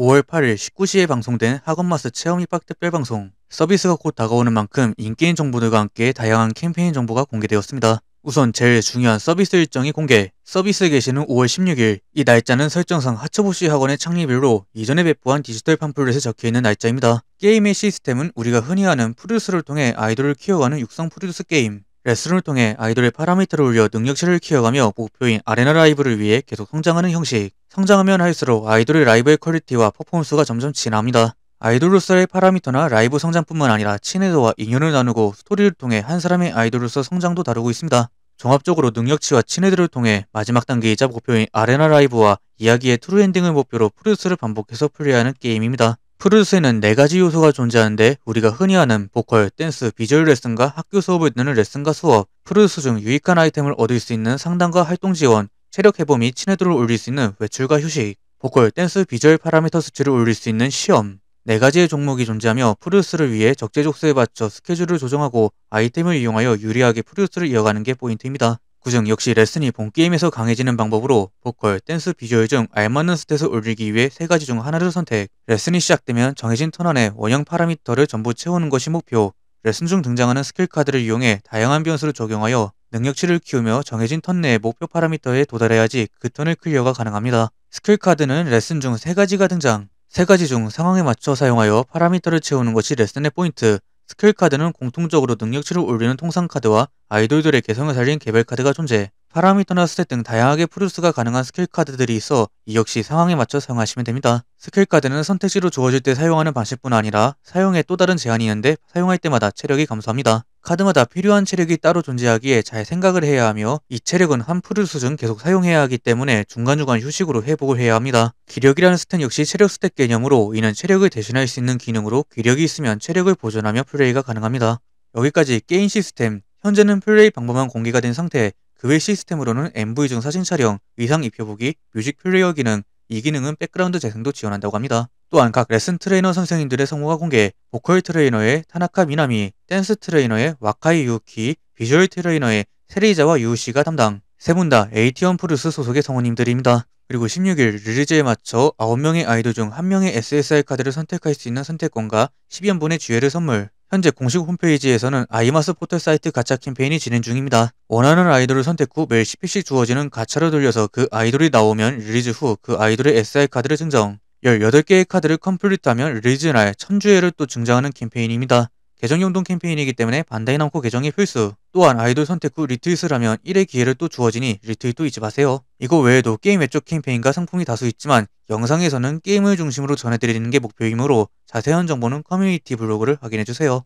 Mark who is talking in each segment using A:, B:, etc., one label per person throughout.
A: 5월 8일 19시에 방송된 학원마스 체험 입학 특별방송 서비스가 곧 다가오는 만큼 인기인 정보들과 함께 다양한 캠페인 정보가 공개되었습니다. 우선 제일 중요한 서비스 일정이 공개. 서비스 개시는 5월 16일. 이 날짜는 설정상 하츠보시 학원의 창립일로 이전에 배포한 디지털 팜플렛에 적혀있는 날짜입니다. 게임의 시스템은 우리가 흔히 아는 프로듀스를 통해 아이돌을 키워가는 육성 프로듀스 게임. 레슨을 통해 아이돌의 파라미터를 올려 능력치를 키워가며 목표인 아레나 라이브를 위해 계속 성장하는 형식. 성장하면 할수록 아이돌의 라이브의 퀄리티와 퍼포먼스가 점점 진화합니다. 아이돌로서의 파라미터나 라이브 성장뿐만 아니라 친해도와 인연을 나누고 스토리를 통해 한 사람의 아이돌로서 성장도 다루고 있습니다. 종합적으로 능력치와 친해들을 통해 마지막 단계이자 목표인 아레나 라이브와 이야기의 트루엔딩을 목표로 프로듀스를 반복해서 플레이하는 게임입니다. 프루스에는 네 가지 요소가 존재하는데 우리가 흔히 아는 보컬, 댄스, 비주얼 레슨과 학교 수업을 듣는 레슨과 수업, 프루스 중 유익한 아이템을 얻을 수 있는 상담과 활동 지원, 체력 해보 및 친해도를 올릴 수 있는 외출과 휴식, 보컬, 댄스, 비주얼 파라미터 수치를 올릴 수 있는 시험, 네 가지의 종목이 존재하며 프루스를 위해 적재적소에 맞춰 스케줄을 조정하고 아이템을 이용하여 유리하게 프루스를 이어가는 게 포인트입니다. 그중 역시 레슨이 본 게임에서 강해지는 방법으로 보컬, 댄스, 비주얼 중 알맞는 스탯을 올리기 위해 세 가지 중 하나를 선택. 레슨이 시작되면 정해진 턴 안에 원형 파라미터를 전부 채우는 것이 목표. 레슨 중 등장하는 스킬 카드를 이용해 다양한 변수를 적용하여 능력치를 키우며 정해진 턴 내에 목표 파라미터에 도달해야지 그 턴을 클리어가 가능합니다. 스킬 카드는 레슨 중 세 가지가 등장. 세 가지 중 상황에 맞춰 사용하여 파라미터를 채우는 것이 레슨의 포인트. 스킬 카드는 공통적으로 능력치를 올리는 통상 카드와 아이돌들의 개성을 살린 개별 카드가 존재해 사람이 떠났을 때등 다양하게 프로듀스가 가능한 스킬 카드들이 있어 이 역시 상황에 맞춰 사용하시면 됩니다. 스킬 카드는 선택지로 주어질 때 사용하는 방식뿐 아니라 사용에 또 다른 제한이 있는데 사용할 때마다 체력이 감소합니다. 카드마다 필요한 체력이 따로 존재하기에 잘 생각을 해야 하며 이 체력은 한 프로듀스 중 계속 사용해야 하기 때문에 중간중간 휴식으로 회복을 해야 합니다. 기력이라는 스탯 역시 체력 스탯 개념으로 이는 체력을 대신할 수 있는 기능으로 기력이 있으면 체력을 보존하며 플레이가 가능합니다. 여기까지 게임 시스템, 현재는 플레이 방법만 공개가 된 상태 그외 시스템으로는 MV 중 사진 촬영, 의상 입혀보기, 뮤직 플레이어 기능, 이 기능은 백그라운드 재생도 지원한다고 합니다. 또한 각 레슨 트레이너 선생님들의 성우가 공개, 보컬 트레이너의 타나카 미나미, 댄스 트레이너의 와카이 유키, 비주얼 트레이너의 세리자와 유우씨가 담당, 세 분 다 에이티언 프루스 소속의 성우님들입니다. 그리고 16일 릴리즈에 맞춰 9명의 아이돌 중 1명의 SSI 카드를 선택할 수 있는 선택권과 12연분의 주혜를 선물, 현재 공식 홈페이지에서는 아이마스 포털 사이트 가차 캠페인이 진행 중입니다. 원하는 아이돌을 선택 후 매일 10회씩 주어지는 가차를 돌려서 그 아이돌이 나오면 릴리즈 후 그 아이돌의 SI 카드를 증정, 18개의 카드를 컴플리트하면 릴리즈 날 1000주회를 또 증정하는 캠페인입니다. 계정 용동 캠페인이기 때문에 반다이 남코 계정이 필수. 또한 아이돌 선택 후 리트윗을 하면 1회 기회를 또 주어지니 리트윗도 잊지 마세요. 이거 외에도 게임 외적 캠페인과 상품이 다수 있지만 영상에서는 게임을 중심으로 전해드리는 게 목표이므로 자세한 정보는 커뮤니티 블로그를 확인해주세요.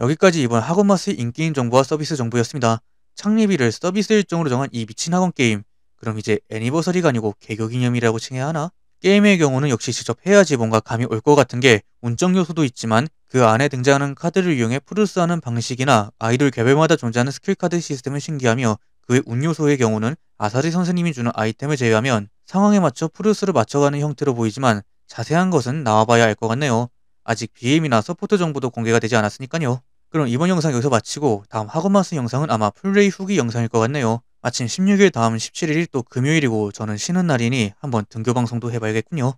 A: 여기까지 이번 학원마스 인기인 정보와 서비스 정보였습니다. 창립일을 서비스 일정으로 정한 이 미친 학원 게임. 그럼 이제 애니버서리가 아니고 개교 기념이라고 칭해야 하나? 게임의 경우는 역시 직접 해야지 뭔가 감이 올 것 같은 게 운적 요소도 있지만 그 안에 등장하는 카드를 이용해 프루스하는 방식이나 아이돌 개별마다 존재하는 스킬 카드 시스템을 신기하며 그의 운 요소의 경우는 아사리 선생님이 주는 아이템을 제외하면 상황에 맞춰 프루스를 맞춰가는 형태로 보이지만 자세한 것은 나와봐야 알 것 같네요. 아직 BM이나 서포트 정보도 공개가 되지 않았으니까요. 그럼 이번 영상 여기서 마치고 다음 하고마스 영상은 아마 플레이 후기 영상일 것 같네요. 마침 16일 다음 17일 이또 금요일이고 저는 쉬는 날이니 한번 등교 방송도 해봐야겠군요.